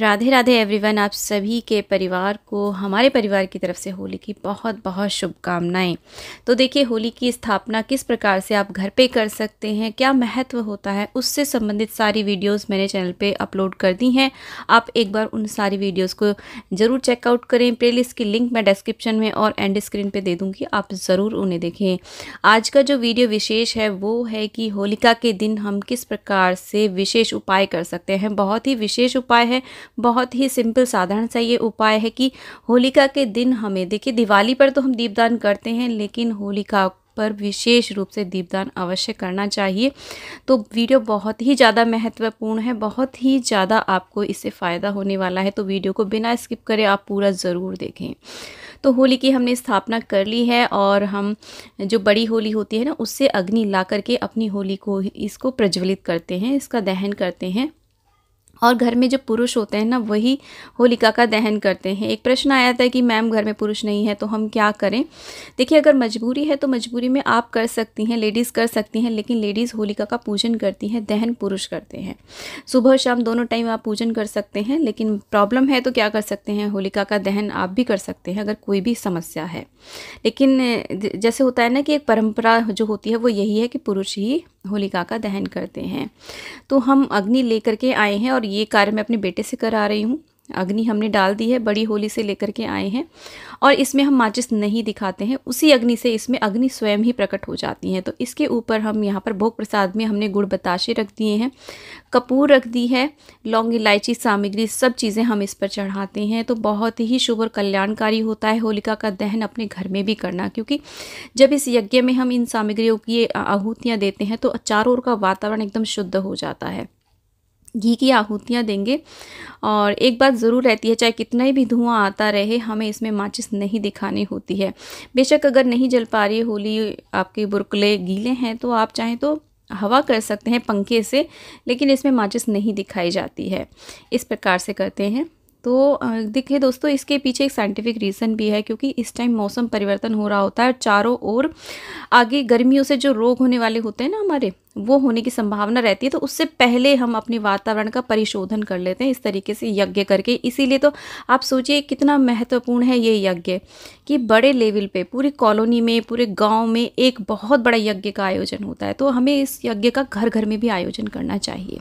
Radhe Radhe everyone आप सभी के परिवार को हमारे परिवार की तरफ से होली की बहुत बहुत शुभकामनाएं तो देखिए होली की स्थापना किस प्रकार से आप घर पे कर सकते हैं क्या महत्व होता है उससे संबंधित सारी वीडियोस मैंने चैनल पे अपलोड कर दी हैं आप एक बार उन सारी वीडियोस को ज़रूर चेकआउट करें प्ले की लिंक मैं डिस्क्रिप्शन में और एंड स्क्रीन पर दे दूँगी आप ज़रूर उन्हें देखें आज का जो वीडियो विशेष है वो है कि होलिका के दिन हम किस प्रकार से विशेष उपाय कर सकते हैं बहुत ही विशेष उपाय है बहुत ही सिंपल साधारण सा ये उपाय है कि होलिका के दिन हमें देखिए दिवाली पर तो हम दीपदान करते हैं लेकिन होलिका पर विशेष रूप से दीपदान अवश्य करना चाहिए तो वीडियो बहुत ही ज़्यादा महत्वपूर्ण है बहुत ही ज़्यादा आपको इससे फ़ायदा होने वाला है तो वीडियो को बिना स्किप करें आप पूरा ज़रूर देखें तो होली की हमने स्थापना कर ली है और हम जो बड़ी होली होती है ना उससे अग्नि ला करके अपनी होली को इसको प्रज्वलित करते हैं इसका दहन करते हैं और घर में जो पुरुष होते हैं ना वही होलिका का दहन करते हैं एक प्रश्न आया था कि मैम घर में पुरुष नहीं है तो हम क्या करें देखिए अगर मजबूरी है तो मजबूरी में आप कर सकती हैं लेडीज़ कर सकती हैं लेकिन लेडीज़ होलिका का पूजन करती हैं दहन पुरुष करते हैं सुबह शाम दोनों टाइम आप पूजन कर सकते हैं लेकिन प्रॉब्लम है तो क्या कर सकते हैं होलिका का दहन आप भी कर सकते हैं अगर कोई भी समस्या है लेकिन जैसे होता है ना कि एक परंपरा जो होती है वो यही है कि पुरुष ही होलिका का दहन करते हैं तो हम अग्नि लेकर के आए हैं और ये कार्य मैं अपने बेटे से करा रही हूँ अग्नि हमने डाल दी है बड़ी होली से लेकर के आए हैं और इसमें हम माचिस नहीं दिखाते हैं उसी अग्नि से इसमें अग्नि स्वयं ही प्रकट हो जाती है तो इसके ऊपर हम यहाँ पर भोग प्रसाद में हमने गुड़ बताशे रख दिए हैं कपूर रख दी है लौंग इलायची सामग्री सब चीज़ें हम इस पर चढ़ाते हैं तो बहुत ही शुभ और कल्याणकारी होता है होलिका का दहन अपने घर में भी करना क्योंकि जब इस यज्ञ में हम इन सामग्रियों की आहूतियाँ देते हैं तो चारों ओर का वातावरण एकदम शुद्ध हो जाता है घी की आहूतियाँ देंगे और एक बात ज़रूर रहती है चाहे कितना ही भी धुआं आता रहे हमें इसमें माचिस नहीं दिखानी होती है बेशक अगर नहीं जल पा रही होली आपके बुरकले गीले हैं तो आप चाहें तो हवा कर सकते हैं पंखे से लेकिन इसमें माचिस नहीं दिखाई जाती है इस प्रकार से करते हैं तो देखिए दोस्तों इसके पीछे एक साइंटिफिक रीज़न भी है क्योंकि इस टाइम मौसम परिवर्तन हो रहा होता है चारों ओर आगे गर्मियों से जो रोग होने वाले होते हैं ना हमारे वो होने की संभावना रहती है तो उससे पहले हम अपने वातावरण का परिशोधन कर लेते हैं इस तरीके से यज्ञ करके इसीलिए तो आप सोचिए कितना महत्वपूर्ण है ये यज्ञ कि बड़े लेवल पे पूरी कॉलोनी में पूरे गांव में एक बहुत बड़ा यज्ञ का आयोजन होता है तो हमें इस यज्ञ का घर घर में भी आयोजन करना चाहिए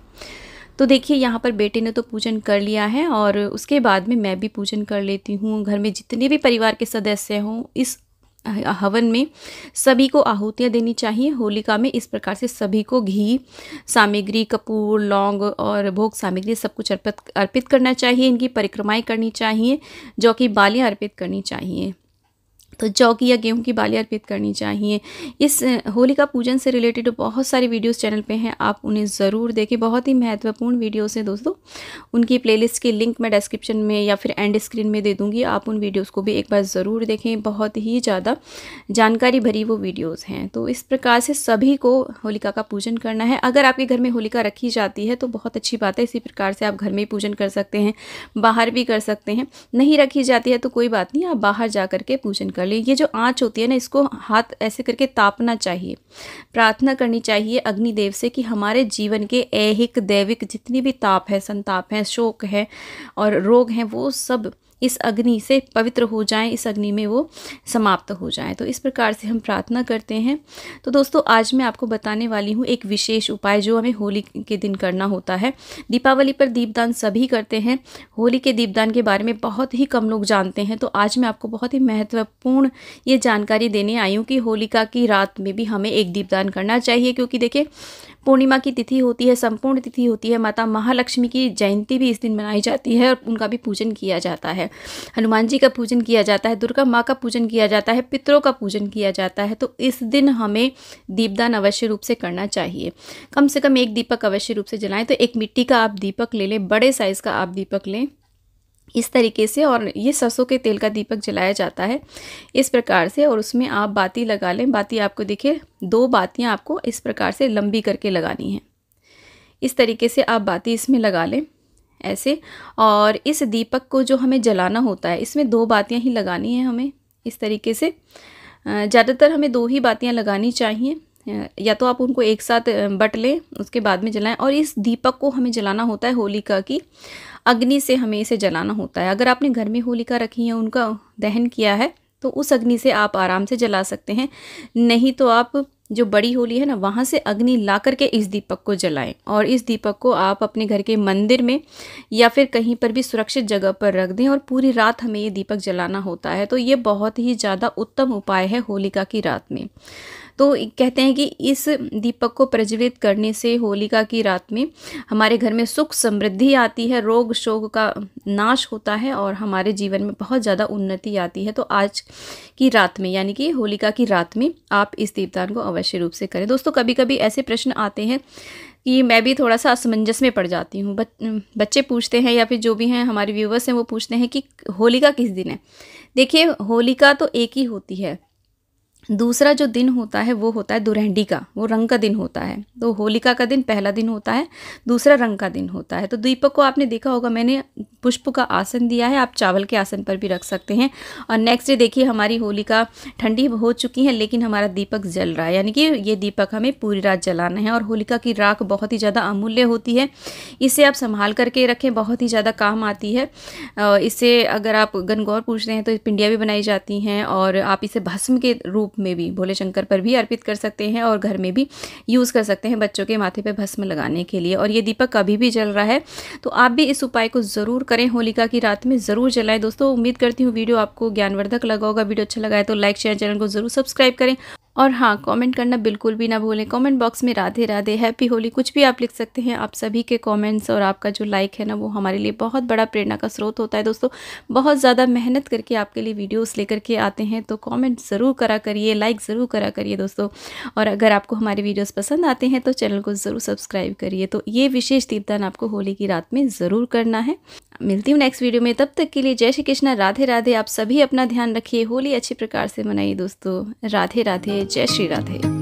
तो देखिए यहाँ पर बेटे ने तो पूजन कर लिया है और उसके बाद में मैं भी पूजन कर लेती हूँ घर में जितने भी परिवार के सदस्य हों इस हवन में सभी को आहूतियाँ देनी चाहिए होलिका में इस प्रकार से सभी को घी सामग्री कपूर लौंग और भोग सामग्री सब कुछ अर्पित अर्पित करना चाहिए इनकी परिक्रमाएँ करनी चाहिए जो कि बालियाँ अर्पित करनी चाहिए तो चौकी या गेहूं की बाली अर्पित करनी चाहिए इस होलिका पूजन से रिलेटेड तो बहुत सारी वीडियोस चैनल पे हैं आप उन्हें ज़रूर देखें बहुत ही महत्वपूर्ण वीडियोस हैं दोस्तों उनकी प्लेलिस्ट की लिंक मैं डिस्क्रिप्शन में या फिर एंड स्क्रीन में दे दूंगी आप उन वीडियोस को भी एक बार ज़रूर देखें बहुत ही ज़्यादा जानकारी भरी वो वीडियोज़ हैं तो इस प्रकार से सभी को होलिका का पूजन करना है अगर आपके घर में होलिका रखी जाती है तो बहुत अच्छी बात है इसी प्रकार से आप घर में पूजन कर सकते हैं बाहर भी कर सकते हैं नहीं रखी जाती है तो कोई बात नहीं आप बाहर जा के पूजन कर लें ये जो आँच होती है ना इसको हाथ ऐसे करके तापना चाहिए प्रार्थना करनी चाहिए अग्निदेव से कि हमारे जीवन के ऐहिक दैविक जितनी भी ताप है संताप है शोक है और रोग हैं वो सब इस अग्नि से पवित्र हो जाएं इस अग्नि में वो समाप्त हो जाएं तो इस प्रकार से हम प्रार्थना करते हैं तो दोस्तों आज मैं आपको बताने वाली हूँ एक विशेष उपाय जो हमें होली के दिन करना होता है दीपावली पर दीपदान सभी करते हैं होली के दीपदान के बारे में बहुत ही कम लोग जानते हैं तो आज मैं आपको बहुत ही महत्वपूर्ण महत्वपूर्ण ये जानकारी देने आई हूँ कि होलिका की रात में भी हमें एक दीपदान करना चाहिए क्योंकि देखिए पूर्णिमा की तिथि होती है संपूर्ण तिथि होती है माता महालक्ष्मी की जयंती भी इस दिन मनाई जाती है और उनका भी पूजन किया जाता है हनुमान जी का पूजन किया जाता है दुर्गा माँ का पूजन किया जाता है पितरों का पूजन किया जाता है तो इस दिन हमें दीपदान अवश्य रूप से करना चाहिए कम से कम एक दीपक अवश्य रूप से जलाएं तो एक मिट्टी का आप दीपक ले लें बड़े साइज़ का आप दीपक लें इस तरीके से और ये सरसों के तेल का दीपक जलाया जाता है इस प्रकार से और उसमें आप बाती लगा लें बाती आपको देखिए दो बातियाँ आपको इस प्रकार से लंबी करके लगानी है इस तरीके से आप बाती इसमें लगा लें ऐसे और इस दीपक को जो हमें जलाना होता है इसमें दो बातियाँ ही लगानी है हमें इस तरीके से ज़्यादातर हमें दो ही बातियाँ लगानी चाहिए या तो आप उनको एक साथ बट लें उसके बाद में जलाएं और इस दीपक को हमें जलाना होता है होलिका की अग्नि से हमें इसे जलाना होता है अगर आपने घर में होलिका रखी है उनका दहन किया है तो उस अग्नि से आप आराम से जला सकते हैं नहीं तो आप जो बड़ी होली है ना वहाँ से अग्नि ला करके इस दीपक को जलाएं और इस दीपक को आप अपने घर के मंदिर में या फिर कहीं पर भी सुरक्षित जगह पर रख दें और पूरी रात हमें ये दीपक जलाना होता है तो ये बहुत ही ज़्यादा उत्तम उपाय है होलिका की रात में तो कहते हैं कि इस दीपक को प्रज्वलित करने से होलिका की रात में हमारे घर में सुख समृद्धि आती है रोग शोक का नाश होता है और हमारे जीवन में बहुत ज़्यादा उन्नति आती है तो आज की रात में यानी कि होलिका की रात में आप इस दीपदान को अवश्य रूप से करें दोस्तों कभी कभी ऐसे प्रश्न आते हैं कि मैं भी थोड़ा सा असमंजस में पड़ जाती हूँ बच, बच्चे पूछते हैं या फिर जो भी हैं हमारे व्यूवर्स हैं वो पूछते हैं कि होलिका किस दिन है देखिए होलिका तो एक ही होती है दूसरा जो दिन होता है वो होता है दुरहंडी का वो रंग का दिन होता है तो होलिका का दिन पहला दिन होता है दूसरा रंग का दिन होता है तो दीपक को आपने देखा होगा मैंने पुष्प का आसन दिया है आप चावल के आसन पर भी रख सकते हैं और नेक्स्ट डे देखिए हमारी होलिका ठंडी हो चुकी है लेकिन हमारा दीपक जल रहा है यानी कि ये दीपक हमें पूरी रात जलाना है और होलिका की राख बहुत ही ज़्यादा अमूल्य होती है इसे आप संभाल करके रखें बहुत ही ज़्यादा काम आती है इसे अगर आप गनगौर पूछते हैं तो पिंडियाँ भी बनाई जाती हैं और आप इसे भस्म के रूप में भी भोले शंकर पर भी अर्पित कर सकते हैं और घर में भी यूज़ कर सकते हैं बच्चों के माथे पर भस्म लगाने के लिए और ये दीपक अभी भी जल रहा है तो आप भी इस उपाय को ज़रूर करें होलिका की रात में ज़रूर जलाएं दोस्तों उम्मीद करती हूँ वीडियो आपको ज्ञानवर्धक लगा होगा वीडियो अच्छा लगा है तो लाइक शेयर चैनल को ज़रूर सब्सक्राइब करें और हाँ कमेंट करना बिल्कुल भी ना भूलें कमेंट बॉक्स में राधे राधे हैप्पी होली कुछ भी आप लिख सकते हैं आप सभी के कमेंट्स और आपका जो लाइक है ना वो हमारे लिए बहुत बड़ा प्रेरणा का स्रोत होता है दोस्तों बहुत ज़्यादा मेहनत करके आपके लिए वीडियोस लेकर के आते हैं तो कमेंट ज़रूर करा करिए लाइक ज़रूर करा करिए दोस्तों और अगर आपको हमारे वीडियोज़ पसंद आते हैं तो चैनल को ज़रूर सब्सक्राइब करिए तो ये विशेष तीर्थन आपको होली की रात में ज़रूर करना है मिलती हूँ नेक्स्ट वीडियो में तब तक के लिए जय श्री कृष्णा राधे राधे आप सभी अपना ध्यान रखिए होली अच्छी प्रकार से मनाइए दोस्तों राधे राधे जय श्री राधे